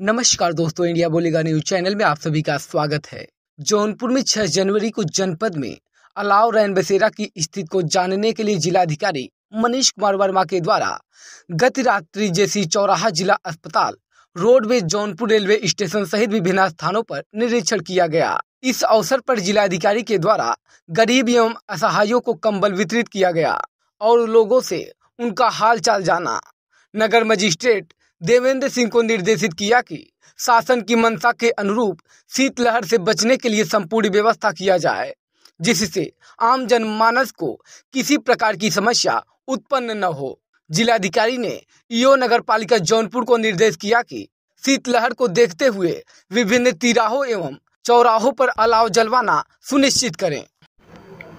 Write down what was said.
नमस्कार दोस्तों इंडिया बोलेगा न्यूज चैनल में आप सभी का स्वागत है जौनपुर में 6 जनवरी को जनपद में अलाव रैन बसेरा की स्थिति को जानने के लिए जिलाधिकारी मनीष कुमार वर्मा के द्वारा गत रात्रि जैसी चौराहा जिला अस्पताल रोडवे जौनपुर रेलवे स्टेशन सहित विभिन्न स्थानों पर निरीक्षण किया गया इस अवसर पर जिलाधिकारी के द्वारा गरीब एवं असहायों को कंबल वितरित किया गया और लोगों से उनका हालचाल जाना नगर मजिस्ट्रेट देवेंद्र सिंह को निर्देशित किया कि शासन की मंशा के अनुरूप शीतलहर से बचने के लिए संपूर्ण व्यवस्था किया जाए जिससे आम जनमानस को किसी प्रकार की समस्या उत्पन्न न हो जिलाधिकारी ने ईओ नगर पालिका जौनपुर को निर्देश किया कि शीतलहर को देखते हुए विभिन्न तिराहों एवं चौराहों पर अलाव जलवाना सुनिश्चित करें